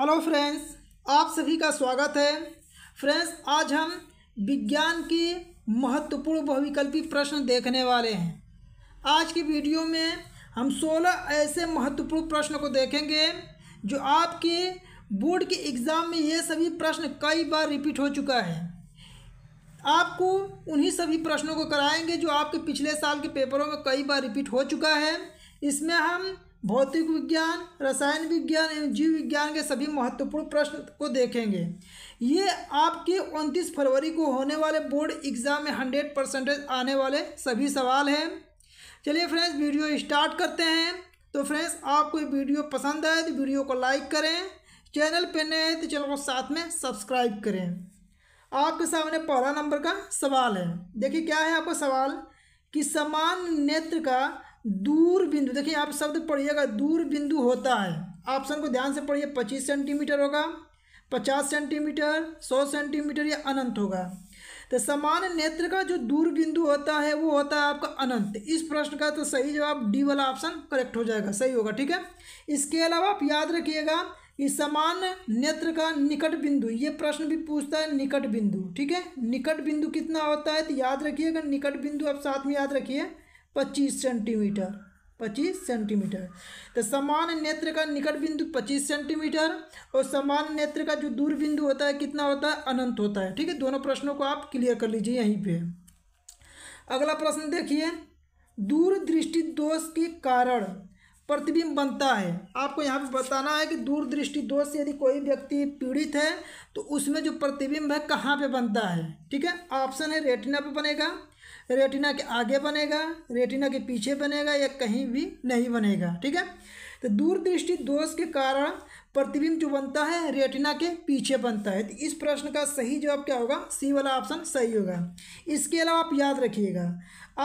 hello friends आप सभी का स्वागत है फ्रेंड्स आज हम विज्ञान के महत्वपूर्ण बहुविकल्पी प्रश्न देखने वाले हैं आज की वीडियो में हम 16 ऐसे महत्वपूर्ण प्रश्न को देखेंगे जो आपके बोर्ड के एग्ज़ाम में ये सभी प्रश्न कई बार रिपीट हो चुका है आपको उन्हीं सभी प्रश्नों को कराएंगे जो आपके पिछले साल के पेपरों में कई बार रिपीट हो चुका है इसमें हम भौतिक विज्ञान रसायन विज्ञान एवं जीव विज्ञान के सभी महत्वपूर्ण प्रश्न को देखेंगे ये आपके उनतीस फरवरी को होने वाले बोर्ड एग्जाम में हंड्रेड परसेंटेज आने वाले सभी सवाल हैं चलिए फ्रेंड्स वीडियो स्टार्ट करते हैं तो फ्रेंड्स आपको ये वीडियो पसंद आए तो वीडियो को लाइक करें चैनल पर नए हैं तो चैनल को साथ में सब्सक्राइब करें आपके सामने पहला नंबर का सवाल है देखिए क्या है आपका सवाल कि समान नेत्र का दूर बिंदु देखिए आप शब्द पढ़िएगा दूर बिंदु होता है ऑप्शन को ध्यान से पढ़िए पच्चीस सेंटीमीटर होगा पचास सेंटीमीटर सौ सेंटीमीटर या अनंत होगा तो सामान्य नेत्र का जो दूर बिंदु होता है वो होता है आपका अनंत इस प्रश्न का तो सही जवाब डी वाला ऑप्शन करेक्ट हो जाएगा सही होगा ठीक है इसके अलावा आप याद रखिएगा कि समान नेत्र का निकट बिंदु ये प्रश्न भी पूछता है निकट बिंदु ठीक है निकट बिंदु कितना होता है तो याद रखिएगा निकट बिंदु आप साथ में याद रखिए पच्चीस सेंटीमीटर पच्चीस सेंटीमीटर तो समान नेत्र का निकट बिंदु पच्चीस सेंटीमीटर और समान नेत्र का जो दूर बिंदु होता है कितना होता है अनंत होता है ठीक है दोनों प्रश्नों को आप क्लियर कर लीजिए यहीं पे अगला प्रश्न देखिए दूर दृष्टि दोष के कारण प्रतिबिंब बनता है आपको यहाँ पे बताना है कि दूरदृष्टि दोष से यदि कोई व्यक्ति पीड़ित है तो उसमें जो प्रतिबिंब है कहाँ पे बनता है ठीक है ऑप्शन है रेटिना पे बनेगा रेटिना के आगे बनेगा रेटिना के पीछे बनेगा या कहीं भी नहीं बनेगा ठीक है तो दूरदृष्टि दोष के कारण प्रतिबिंब जो बनता है रेटिना के पीछे बनता है तो इस प्रश्न का सही जवाब क्या होगा सी वाला ऑप्शन सही होगा इसके अलावा आप याद रखिएगा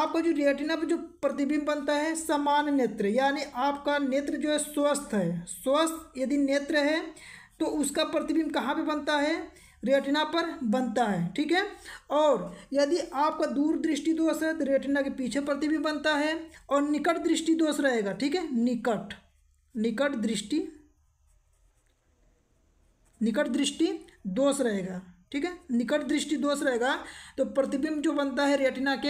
आपका जो रेटिना पर जो प्रतिबिंब बनता है समान नेत्र यानी आपका नेत्र जो है स्वस्थ है स्वस्थ यदि नेत्र है तो उसका प्रतिबिंब कहाँ पे बनता है रेटिना पर बनता है ठीक है और यदि आपका दूर दृष्टि दोष है तो रेटिना के पीछे प्रतिबिंब बनता है और निकट दृष्टि दोष रहेगा ठीक है निकट निकट दृष्टि निकट दृष्टि दोष रहेगा ठीक है निकट दृष्टि दोष रहेगा तो प्रतिबिंब जो बनता है रेटिना के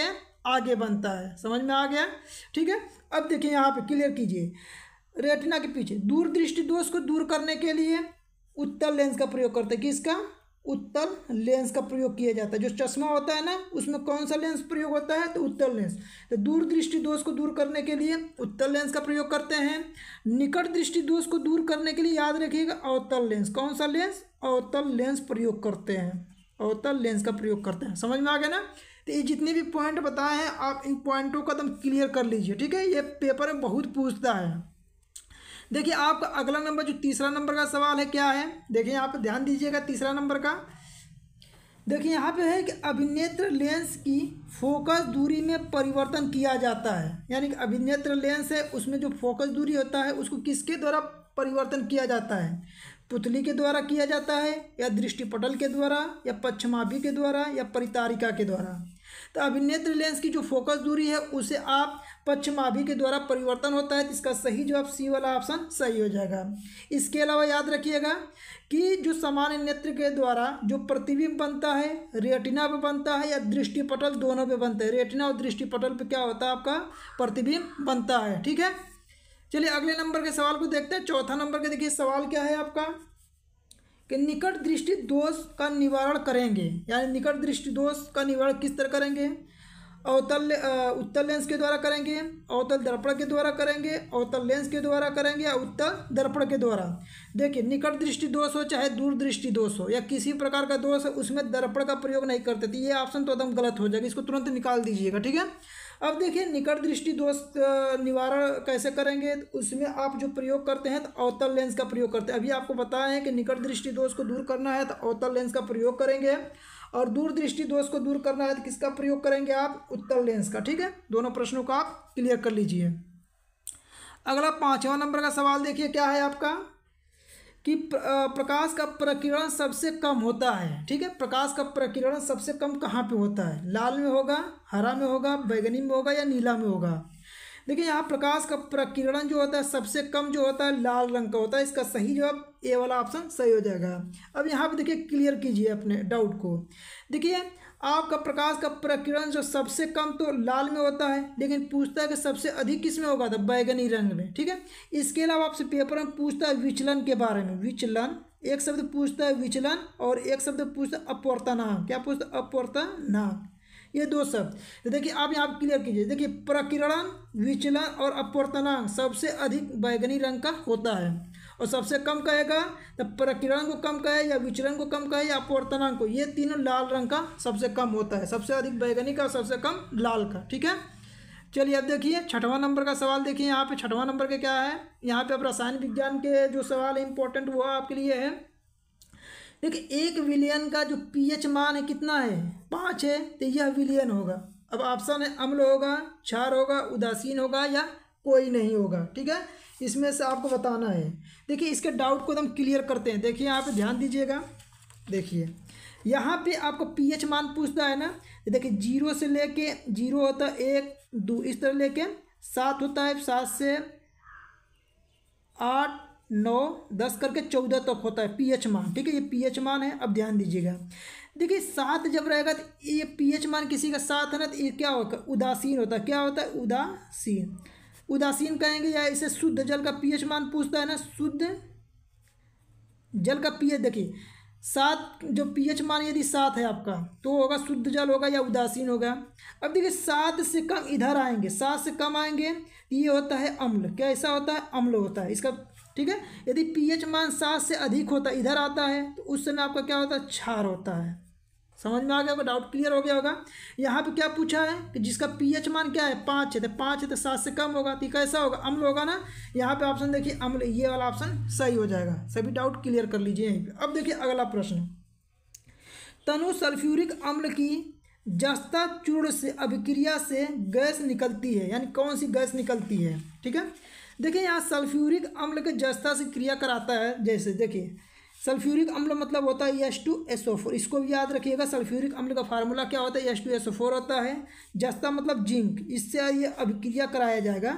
आगे बनता है समझ में आ गया ठीक है अब देखिए यहाँ पे क्लियर कीजिए रेटिना के पीछे दूर दृष्टि दोष को दूर करने के लिए उत्तर लेंस का प्रयोग करते हैं किसका उत्तल लेंस का प्रयोग किया जाता है जो चश्मा होता है ना उसमें कौन सा लेंस प्रयोग होता है तो उत्तल लेंस तो दूर दृष्टि दोष को दूर करने के लिए उत्तल लेंस का प्रयोग करते हैं निकट दृष्टि दोष को दूर करने के लिए याद रखिएगा अवतल लेंस कौन सा लेंस अवतल लेंस प्रयोग करते हैं अवतल लेंस का प्रयोग करते हैं समझ में आ गया ना तो ये जितने भी पॉइंट बताए हैं आप इन पॉइंटों का एकदम क्लियर कर लीजिए ठीक है ये पेपर में बहुत पूछता है देखिए आपका अगला नंबर जो तीसरा नंबर का सवाल है क्या है देखिए यहाँ पर ध्यान दीजिएगा तीसरा नंबर का देखिए यहाँ पे है कि अभिनेत्र लेंस की फोकस दूरी में परिवर्तन किया जाता है यानी कि अभिनेत्र लेंस है उसमें जो फोकस दूरी होता है उसको किसके द्वारा परिवर्तन किया जाता है पुतली के द्वारा किया जाता है या दृष्टिपटल के द्वारा या पश्चमाभी के द्वारा या परितारिका के द्वारा तो अभिनेत्र लेंस की जो फोकस दूरी है उसे आप पक्षमाभि के द्वारा परिवर्तन होता है तो इसका सही जवाब सी वाला ऑप्शन सही हो जाएगा इसके अलावा याद रखिएगा कि जो सामान्य नेत्र के द्वारा जो प्रतिबिंब बनता है रेटिना पे बनता है या दृष्टिपटल दोनों पे बनता है रेटिना और दृष्टिपटल पे क्या होता है आपका प्रतिबिंब बनता है ठीक है चलिए अगले नंबर के सवाल को देखते हैं चौथा नंबर के देखिए सवाल क्या है आपका कि निकट दृष्टि दोष का निवारण करेंगे यानी निकट दृष्टि दोष का निवारण किस तरह करेंगे अवतल उत्तर लेंस के द्वारा करेंगे अवतल दर्पण के द्वारा करेंगे अवतल लेंस के द्वारा करेंगे या उत्तर दर्पण के द्वारा देखिए निकट दृष्टि दोष हो चाहे दूर दृष्टि दोष हो या किसी प्रकार का दोष उसमें दर्पण का प्रयोग नहीं करते थे ये ऑप्शन तो एकदम गलत हो जाएगा इसको तुरंत निकाल दीजिएगा ठीक है अब देखिए निकट दृष्टि दोष निवारण कैसे करेंगे उसमें आप जो प्रयोग करते हैं तो अवतल लेंस का प्रयोग करते हैं अभी आपको बताया है कि निकट दृष्टि दोष को दूर करना है तो अवतल लेंस का प्रयोग करेंगे और दूर दृष्टि दोष को दूर करना है तो किसका प्रयोग करेंगे आप उत्तर लेंस का ठीक है दोनों प्रश्नों को आप क्लियर कर लीजिए अगला पाँचवा नंबर का सवाल देखिए क्या है आपका कि प्रकाश का प्रकिरण सबसे कम होता है ठीक है प्रकाश का प्रकिरण सबसे कम कहाँ पे होता है लाल में होगा हरा में होगा बैगनी में होगा या नीला में होगा देखिए यहाँ प्रकाश का प्रकीर्णन जो होता है सबसे कम जो होता है लाल रंग का होता है इसका सही जवाब ए वाला ऑप्शन सही हो जाएगा अब यहाँ पर देखिए क्लियर कीजिए अपने डाउट को देखिए आपका प्रकाश का प्रकीर्णन जो सबसे कम तो लाल में होता है लेकिन पूछता है कि सबसे अधिक किस में होगा था तो बैगनी रंग में ठीक है इसके अलावा आपसे पेपर में पूछता है विचलन के बारे में विचलन एक शब्द पूछता है विचलन और एक शब्द पूछता है अपवर्तनांक क्या पूछता है अपवर्तनांक ये दो शब्द तो देखिए आप यहाँ क्लियर कीजिए देखिए प्रकिरण विचलन और अपवर्तनांक सबसे अधिक बैगनी रंग का होता है और सबसे कम कहेगा तो प्रकिरण को कम कहे या विचलन को कम कहे या अपवर्तनांक को ये तीनों लाल रंग का सबसे कम होता है सबसे अधिक बैगनी का और सबसे कम लाल का ठीक है चलिए अब देखिए छठवां नंबर का सवाल देखिए यहाँ पे छठवां नंबर के क्या है यहाँ पे अब रसायन विज्ञान के जो सवाल है इंपॉर्टेंट वो आपके लिए है देखिए एक विलियन का जो पीएच मान है कितना है पाँच है तो यह विलियन होगा अब ऑप्शन है अम्ल होगा क्षार होगा उदासीन होगा या कोई नहीं होगा ठीक है इसमें से आपको बताना है देखिए इसके डाउट को एकदम तो क्लियर करते हैं देखिए यहाँ पे ध्यान दीजिएगा देखिए यहाँ पे आपको पीएच मान पूछता है ना देखिए जीरो से लेके जीरो होता है एक दो इस तरह लेके सात होता है सात से आठ नौ दस करके चौदह तक होता है पीएच मान ठीक है ये पीएच मान है अब ध्यान दीजिएगा देखिए सात जब रहेगा तो ये पीएच मान किसी का सात है ना तो ये क्या होता है उदासीन होता है क्या होता है उदासीन उदासीन कहेंगे या इसे शुद्ध जल का पीएच मान पूछता है ना शुद्ध जल का पीएच देखिए सात जो पीएच मान यदि सात है आपका तो होगा शुद्ध जल होगा या उदासीन होगा अब देखिए सात से कम इधर आएंगे सात से कम आएंगे ये होता है अम्ल क्या ऐसा होता है अम्ल होता है इसका ठीक है यदि पीएच मान सात से अधिक होता इधर आता है तो उस समय आपका क्या होता है क्षार होता है समझ में आ गया होगा डाउट क्लियर हो गया होगा यहाँ पे क्या पूछा है कि जिसका पीएच मान क्या है पाँच है तो पाँच है तो सात से कम होगा तो कैसा होगा अम्ल होगा ना यहाँ पे ऑप्शन देखिए अम्ल ये वाला ऑप्शन सही हो जाएगा सभी डाउट क्लियर कर लीजिए यहीं अब देखिए अगला प्रश्न तनु सल्फ्यूरिक अम्ल की जस्ता चूर्ण से अभिक्रिया से गैस निकलती है यानी कौन सी गैस निकलती है ठीक है देखिए यहाँ सल्फ्यूरिक अम्ल के जस्ता से क्रिया कराता है जैसे देखिए सल्फ्यूरिक अम्ल मतलब होता है S two S O four इसको भी याद रखिएगा सल्फ्यूरिक अम्ल का फार्मूला क्या होता है S two S O four होता है जस्ता मतलब जिंक इससे ये अभिक्रिया कराया जाएगा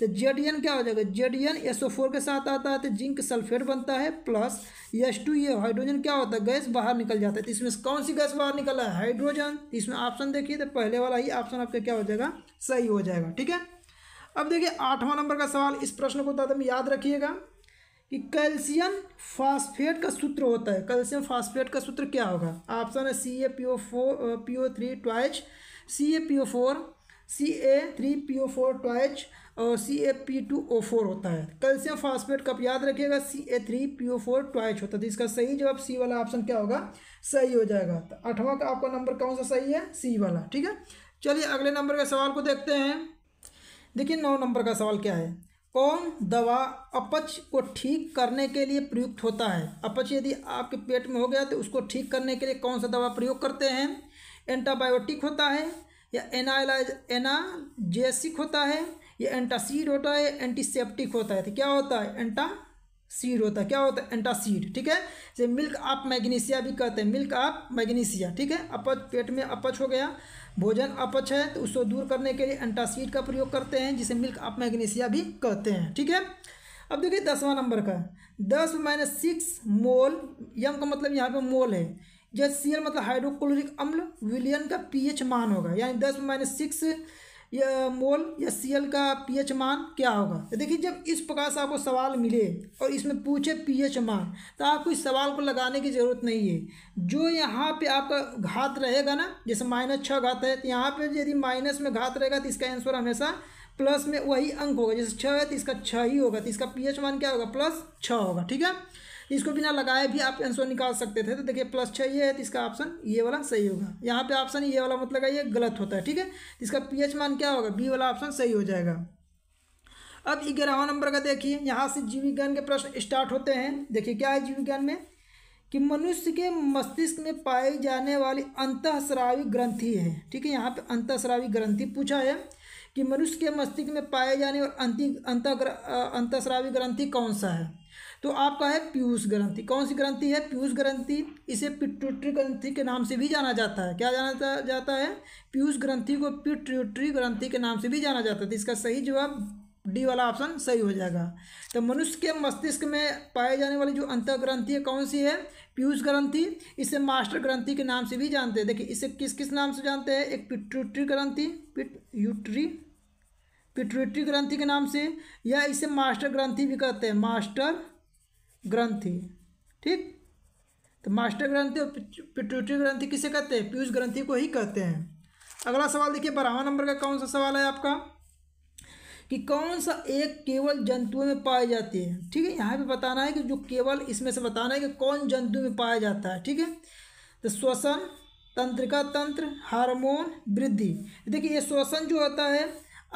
तो जेड एन क्या हो जाएगा Z N S O four के साथ आता है तो जिंक सल्फेट बनता है प्लस एस टू ये हाइड्रोजन क्या होता है गैस बाहर निकल जाता है तो इसमें कौन सी गैस बाहर निकल रहा है हाइड्रोजन तो इसमें ऑप्शन देखिए तो पहले वाला ही ऑप्शन आपका क्या हो जाएगा सही हो जाएगा ठीक है अब देखिए आठवां नंबर का सवाल इस प्रश्न को तो याद रखिएगा कि कैल्शियम फास्फेट का सूत्र होता है कैल्शियम फास्फेट का सूत्र क्या होगा ऑप्शन है C A P O four P O three twice C A P O four C A three P O four twice और C A P two O four होता है कैल्शियम फास्फेट का याद रखिएगा C A three P O four twice होता है तो इसका सही जवाब सी वाला ऑप्शन क्या होगा सही हो जाएगा तो अठवा का आपका नंबर कौन सा सही है सी वाला ठीक है चलिए अगले नंबर के सवाल को देखते हैं देखिए नौ नंबर का सवाल क्या है कौन दवा अपच को ठीक करने के लिए प्रयुक्त होता है अपच यदि आपके पेट में हो गया तो उसको ठीक करने के लिए कौन सा दवा प्रयोग करते हैं एंटाबायोटिक होता है या एनालाइज एनाजेसिक होता है या एंटासीड होता है एंटीसेप्टिक होता है तो क्या होता है एंटा सीड होता है क्या होता है एंटासीड ठीक है जैसे मिल्क आप मैग्नीशिया भी कहते हैं मिल्क आप मैग्नीशिया ठीक है अपच पेट में अपच हो गया भोजन अपच है तो उसको दूर करने के लिए एंटासीड का प्रयोग करते हैं जिसे मिल्क आप मैग्नीशिया भी कहते हैं ठीक है अब देखिए दसवां नंबर का दस माइनस सिक्स मोल यम का मतलब यहाँ पे मोल है जैसे सी मतलब हाइड्रोक्लोरिक अम्ल विलियन का पीएच मान होगा यानी दस माइनस सिक्स या मोल या सी का पीएच मान क्या होगा तो देखिए जब इस प्रकार से आपको सवाल मिले और इसमें पूछे पीएच मान तो आपको इस सवाल को लगाने की ज़रूरत नहीं है जो यहाँ पे आपका घात रहेगा ना जैसे माइनस छः घात है तो यहाँ पे यदि माइनस में घात रहेगा तो इसका आंसर हमेशा प्लस में वही अंक होगा जैसे छः है तो इसका छः ही होगा तो इसका पी एच मान क्या होगा प्लस छः होगा ठीक है इसको बिना लगाए भी आप आंसर निकाल सकते थे तो देखिए प्लस छः ये है तो इसका ऑप्शन ये वाला सही होगा यहाँ पे ऑप्शन ये वाला मतलब ये गलत होता है ठीक है तो इसका पीएच मान क्या होगा बी वाला ऑप्शन सही हो जाएगा अब ग्यारहवा नंबर का देखिए यहाँ से जीव विज्ञान के प्रश्न स्टार्ट होते हैं देखिए क्या है जीव विज्ञान में कि मनुष्य के मस्तिष्क में पाई जाने वाली अंतःस्रावी ग्रंथि है ठीक है यहाँ पे अंतःस्रावी ग्रंथि पूछा है कि मनुष्य के मस्तिष्क में पाए जाने और अंति अंत अंतस्रावी ग्रंथि कौन सा है तो आपका है पीयूष ग्रंथि कौन सी ग्रंथि है पीयूष ग्रंथि इसे पिट्यूटरी ग्रंथि के नाम से भी जाना जाता है क्या जाना जाता है पीयूष ग्रंथि को पिट्यूटरी ग्रंथि के नाम से भी जाना जाता है तो इसका सही जवाब डी वाला ऑप्शन सही हो जाएगा तो मनुष्य के मस्तिष्क में पाए जाने वाली जो अंतर्ग्रंथि है कौन सी है पीयूष ग्रंथि इसे मास्टर ग्रंथि के नाम से भी जानते हैं देखिए इसे किस किस नाम से जानते हैं एक पिट्यूटरी ग्रंथि पिट यूट्री पिट्यूटरी ग्रंथि के नाम से या इसे मास्टर ग्रंथि भी कहते हैं मास्टर ग्रंथि ठीक तो मास्टर ग्रंथि और पिट्यूटरी ग्रंथि किसे कहते हैं पीयूष ग्रंथि को ही कहते हैं अगला सवाल देखिए बारहवा नंबर का कौन सा सवाल है आपका कि कौन सा एक केवल जंतुओं में पाए जाते हैं ठीक है यहाँ पे बताना है कि जो केवल इसमें से बताना है कि कौन जंतु में पाया जाता है ठीक है तो श्वसन तंत्रिका तंत्र हार्मोन वृद्धि देखिए ये श्वसन जो होता है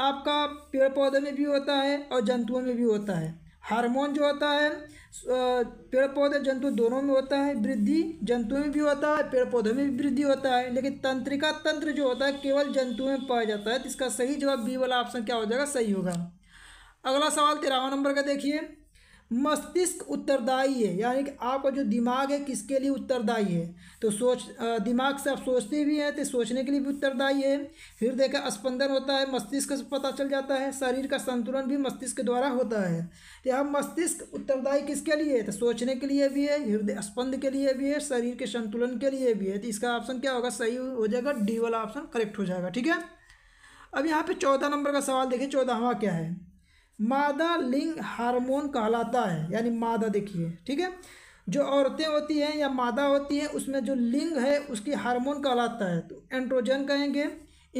आपका पेड़ पौधे में भी होता है और जंतुओं में भी होता है हार्मोन जो होता है पेड़ पौधे जंतु दोनों में होता है वृद्धि जंतु में भी होता है पेड़ पौधों में भी वृद्धि होता है लेकिन तंत्रिका तंत्र जो होता है केवल जंतु में पाया जाता है तो इसका सही जवाब बी वाला ऑप्शन क्या हो जाएगा सही होगा अगला सवाल तेरहवा नंबर का देखिए मस्तिष्क उत्तरदायी है यानी कि आपका जो दिमाग है किसके लिए उत्तरदायी है तो सोच दिमाग से आप सोचते भी हैं तो सोचने के लिए भी उत्तरदायी है हृदय का स्पंदन होता है मस्तिष्क से पता चल जाता है शरीर का संतुलन भी मस्तिष्क के द्वारा होता है तो यहाँ मस्तिष्क उत्तरदायी किसके लिए है तो सोचने के लिए भी है हृदय स्पंद के लिए भी है शरीर के संतुलन के लिए भी है तो इसका ऑप्शन क्या होगा सही हो जाएगा डी वाला ऑप्शन करेक्ट हो जाएगा ठीक है अब यहाँ पे चौदह नंबर का सवाल देखिए चौदहवा क्या है मादा लिंग हार्मोन कहलाता है यानी मादा देखिए ठीक है जो औरतें होती हैं या मादा होती हैं उसमें जो लिंग है उसकी हार्मोन कहलाता है तो एंड्रोजन कहेंगे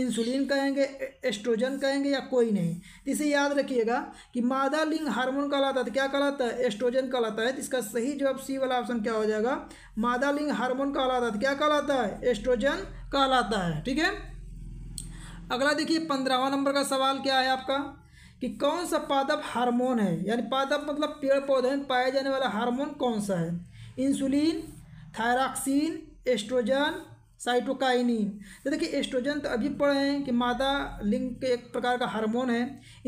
इंसुलिन कहेंगे एस्ट्रोजन कहेंगे या कोई नहीं तो इसे याद रखिएगा कि मादा लिंग हार्मोन कहलाता है तो क्या कहलाता है एस्ट्रोजन कहलाता है तो इसका सही जवाब सी वाला ऑप्शन क्या हो जाएगा मादा लिंग हार्मोन कहलाता है तो क्या कहलाता है एस्ट्रोजन कहलाता है ठीक है अगला देखिए पंद्रहवा नंबर का सवाल क्या है आपका कि कौन सा पादप हार्मोन है यानी पादप मतलब पेड़ पौधे में पाया जाने वाला हार्मोन कौन सा है इंसुलिन थायराक्सिन एस्ट्रोजन साइटोकाइनिन तो देखिए एस्ट्रोजन तो अभी पढ़े हैं कि मादा लिंग के एक प्रकार का हार्मोन है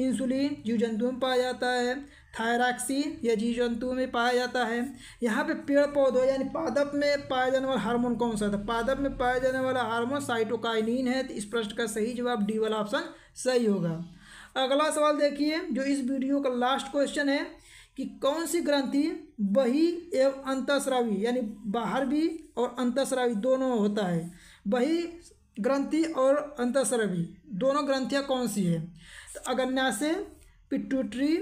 इंसुलिन जीव जंतु में पाया जाता है थायराक्सिन या जीव जंतु में पाया जाता है यहाँ पे पेड़ पौधों यानी पादप में पाया जाने वाला हार्मोन कौन सा था तो पादप में पाया जाने वाला हार्मोन साइटोकाइनिन है तो इस प्रश्न का सही जवाब डी वाला ऑप्शन सही होगा अगला सवाल देखिए जो इस वीडियो का लास्ट क्वेश्चन है कि कौन सी ग्रंथि बही एवं अंतस्रावी यानी बाहर भी और अंतस्रावी दोनों होता है बही ग्रंथि और अंतस्रावी दोनों ग्रंथियाँ कौन सी है तो अगन्याशय पिट्यूटरी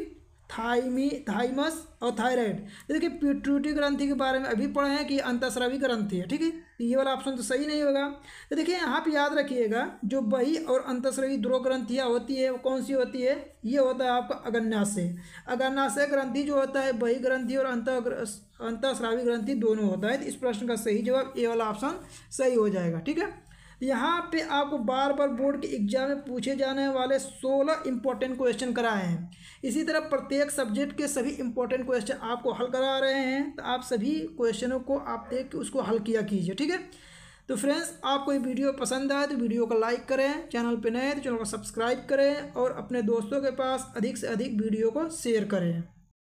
थाइमी थाइमस और थायराइड देखिए पिट्यूटरी ग्रंथि के बारे में अभी पढ़े हैं कि अंतस्रावी ग्रंथि है ठीक है ये वाला ऑप्शन तो सही नहीं होगा तो देखिए यहाँ पर याद रखिएगा जो बही और अंतस्रवी द्रो ग्रंथियाँ होती है वो कौन सी होती है ये होता है आपका अगन्याशय अगन्याशय ग्रंथि जो होता है बही ग्रंथि और अंत अंतस्रावी ग्रंथि दोनों होता है तो इस प्रश्न का सही जवाब ए वाला ऑप्शन सही हो जाएगा ठीक है यहाँ पे आपको बार बार बोर्ड के एग्जाम में पूछे जाने वाले सोलह इंपॉर्टेंट क्वेश्चन कराए हैं इसी तरह प्रत्येक सब्जेक्ट के सभी इंपॉर्टेंट क्वेश्चन आपको हल करा रहे हैं तो आप सभी क्वेश्चनों को आप देख के उसको हल किया कीजिए ठीक है तो फ्रेंड्स आपको ये वीडियो पसंद आए तो वीडियो को लाइक करें चैनल पर नए तो चैनल को सब्सक्राइब करें और अपने दोस्तों के पास अधिक से अधिक वीडियो को शेयर करें